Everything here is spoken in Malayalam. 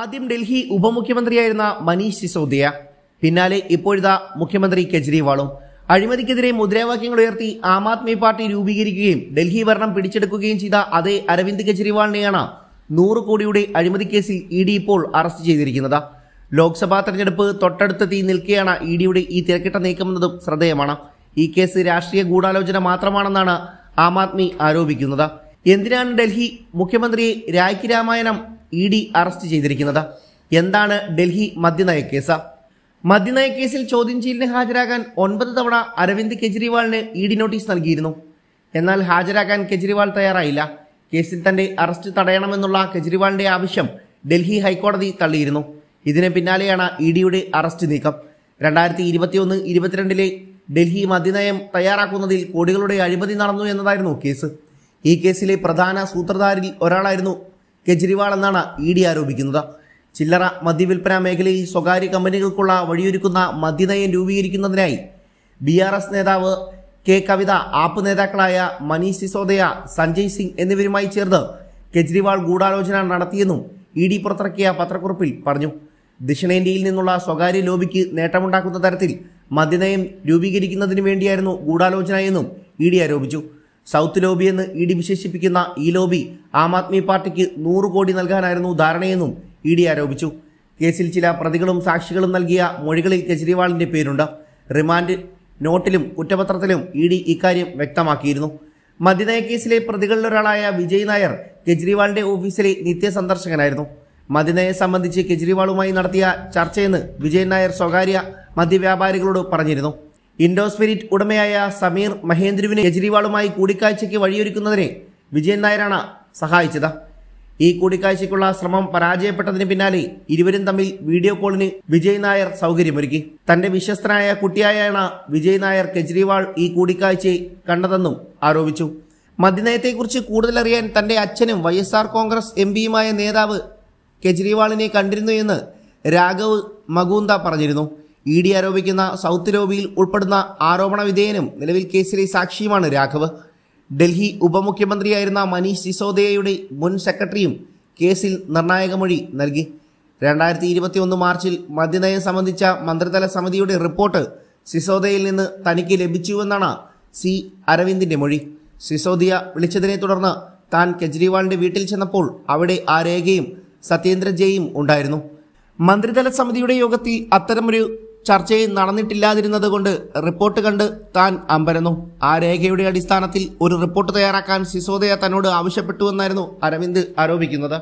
ആദ്യം ഡൽഹി ഉപമുഖ്യമന്ത്രിയായിരുന്ന മനീഷ് സിസോദിയ പിന്നാലെ ഇപ്പോഴത്തെ മുഖ്യമന്ത്രി കെജ്രിവാളും അഴിമതിക്കെതിരെ മുദ്രാവാക്യങ്ങൾ ഉയർത്തി ആം ആദ്മി പാർട്ടി രൂപീകരിക്കുകയും ഡൽഹി ഭരണം പിടിച്ചെടുക്കുകയും ചെയ്ത അതേ അരവിന്ദ് കെജ്രിവാളിനെയാണ് നൂറ് കോടിയുടെ അഴിമതി കേസിൽ ഇ ഡി ഇപ്പോൾ അറസ്റ്റ് ചെയ്തിരിക്കുന്നത് ലോക്സഭാ തെരഞ്ഞെടുപ്പ് തൊട്ടടുത്തെത്തി നിൽക്കുകയാണ് ഇ ഡിയുടെ ഈ തിരക്കിട്ട നീക്കമെന്നതും ശ്രദ്ധേയമാണ് ഈ കേസ് രാഷ്ട്രീയ ഗൂഢാലോചന മാത്രമാണെന്നാണ് ആം ആദ്മി ആരോപിക്കുന്നത് എന്തിനാണ് ഡൽഹി മുഖ്യമന്ത്രിയെ രാഖി രാമായണം ഇ ഡി അറസ്റ്റ് ചെയ്തിരിക്കുന്നത് എന്താണ് ഡൽഹി മദ്യനയ കേസ് മദ്യനയ കേസിൽ ചോദ്യം ചെയ്യലിന് ഹാജരാകാൻ ഒൻപത് തവണ അരവിന്ദ് കെജ്രിവാളിന് ഇ ഡി നോട്ടീസ് നൽകിയിരുന്നു എന്നാൽ ഹാജരാകാൻ കെജ്രിവാൾ തയ്യാറായില്ല കേസിൽ തന്റെ അറസ്റ്റ് തടയണമെന്നുള്ള കെജ്രിവാളിന്റെ ആവശ്യം ഡൽഹി ഹൈക്കോടതി തള്ളിയിരുന്നു ഇതിന് പിന്നാലെയാണ് ഇ ഡിയുടെ അറസ്റ്റ് നീക്കം രണ്ടായിരത്തി ഇരുപത്തിയൊന്ന് ഇരുപത്തിരണ്ടിലെ ഡൽഹി മദ്യനയം തയ്യാറാക്കുന്നതിൽ കോടികളുടെ അഴിമതി നടന്നു എന്നതായിരുന്നു കേസ് ഈ കേസിലെ പ്രധാന സൂത്രധാരിൽ ഒരാളായിരുന്നു കെജ്രിവാൾ എന്നാണ് ഇ ഡി ആരോപിക്കുന്നത് ചില്ലറ മദ്യവിൽപ്പന മേഖലയിൽ സ്വകാര്യ കമ്പനികൾക്കുള്ള വഴിയൊരുക്കുന്ന മദ്യനയം രൂപീകരിക്കുന്നതിനായി ബി ആർ എസ് നേതാവ് കെ കവിത ആപ്പ് നേതാക്കളായ മനീഷ് സിസോദയ സഞ്ജയ് സിംഗ് എന്നിവരുമായി ചേർന്ന് കെജ്രിവാൾ ഗൂഢാലോചന നടത്തിയെന്നും ഇ ഡി പുറത്തിറക്കിയ പത്രക്കുറിപ്പിൽ പറഞ്ഞു ദക്ഷിണേന്ത്യയിൽ നിന്നുള്ള സ്വകാര്യ ലോബിക്ക് നേട്ടമുണ്ടാക്കുന്ന തരത്തിൽ മദ്യനയം രൂപീകരിക്കുന്നതിന് വേണ്ടിയായിരുന്നു ഗൂഢാലോചന എന്നും ഇ ഡി ആരോപിച്ചു സൗത്ത് എന്ന് ഇ ഡി വിശേഷിപ്പിക്കുന്ന ഈ ലോബി ആം ആദ്മി പാർട്ടിക്ക് നൂറ് കോടി നൽകാനായിരുന്നു ധാരണയെന്നും ഇ ഡി ആരോപിച്ചു കേസിൽ ചില പ്രതികളും സാക്ഷികളും നൽകിയ മൊഴികളിൽ കെജ്രിവാളിന്റെ പേരുണ്ട് റിമാൻഡ് നോട്ടിലും കുറ്റപത്രത്തിലും ഇ ഡി ഇക്കാര്യം വ്യക്തമാക്കിയിരുന്നു മദ്യനയക്കേസിലെ പ്രതികളിലൊരാളായ വിജയ് നായർ കെജ്രിവാളിന്റെ ഓഫീസിലെ നിത്യസന്ദർശകനായിരുന്നു മദ്യനയെ സംബന്ധിച്ച് കെജ്രിവാളുമായി നടത്തിയ ചർച്ചയെന്ന് വിജയൻ നായർ സ്വകാര്യ മദ്യവ്യാപാരികളോട് പറഞ്ഞിരുന്നു ഇൻഡോസ്പിരിറ്റ് ഉടമയായ സമീർ മഹേന്ദ്രുവിനെ കെജ്രിവാളുമായി കൂടിക്കാഴ്ചയ്ക്ക് വഴിയൊരുക്കുന്നതിന് വിജയൻ നായരാണ് സഹായിച്ചത് ഈ കൂടിക്കാഴ്ചയ്ക്കുള്ള ശ്രമം പരാജയപ്പെട്ടതിന് പിന്നാലെ ഇരുവരും തമ്മിൽ വീഡിയോ കോളിന് വിജയ് നായർ സൗകര്യമൊരുക്കി തന്റെ വിശ്വസ്തനായ കുട്ടിയായാണ് വിജയ് നായർ കെജ്രിവാൾ ഈ കൂടിക്കാഴ്ചയെ കണ്ടതെന്നും ആരോപിച്ചു മദ്യനയത്തെക്കുറിച്ച് കൂടുതലറിയാൻ തന്റെ അച്ഛനും Y S R Congress M പിയുമായ നേതാവ് കെജ്രിവാളിനെ കണ്ടിരുന്നു എന്ന് രാഘവ് മഗൂന്ത പറഞ്ഞിരുന്നു ഇ ഡി ആരോപിക്കുന്ന സൗത്ത് ലോബിയിൽ ഉൾപ്പെടുന്ന ആരോപണ വിധേയനും നിലവിൽ കേസിലെ സാക്ഷിയുമാണ് രാഘവ് ഡൽഹി ഉപമുഖ്യമന്ത്രിയായിരുന്ന മനീഷ് സിസോദയയുടെ മുൻ സെക്രട്ടറിയും കേസിൽ നിർണായക മൊഴി നൽകി രണ്ടായിരത്തി ഒന്ന് മാർച്ചിൽ മദ്യനയം സംബന്ധിച്ച മന്ത്രിതല സമിതിയുടെ റിപ്പോർട്ട് സിസോദയിൽ നിന്ന് തനിക്ക് ലഭിച്ചുവെന്നാണ് സി അരവിന്ദിന്റെ മൊഴി സിസോദിയ വിളിച്ചതിനെ തുടർന്ന് താൻ കെജ്രിവാളിന്റെ വീട്ടിൽ ചെന്നപ്പോൾ അവിടെ ആ രേഖയും സത്യേന്ദ്ര ജയും ഉണ്ടായിരുന്നു മന്ത്രിതല സമിതിയുടെ യോഗത്തിൽ അത്തരമൊരു ചർച്ചയിൽ നടന്നിട്ടില്ലാതിരുന്നത് കൊണ്ട് റിപ്പോർട്ട് കണ്ട് താൻ അമ്പരന്നു ആ രേഖയുടെ അടിസ്ഥാനത്തിൽ ഒരു റിപ്പോർട്ട് തയ്യാറാക്കാൻ സിസോദയ തന്നോട് ആവശ്യപ്പെട്ടുവെന്നായിരുന്നു അരവിന്ദ് ആരോപിക്കുന്നത്